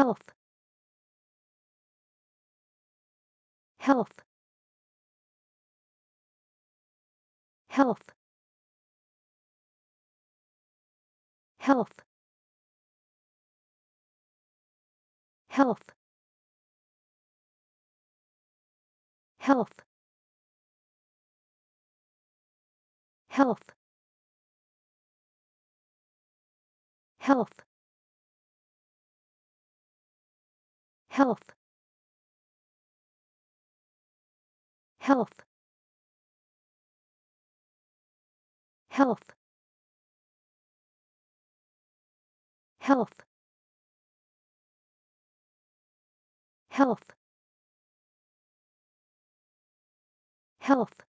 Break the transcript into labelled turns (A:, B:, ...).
A: health health health health health health health health health health health health health health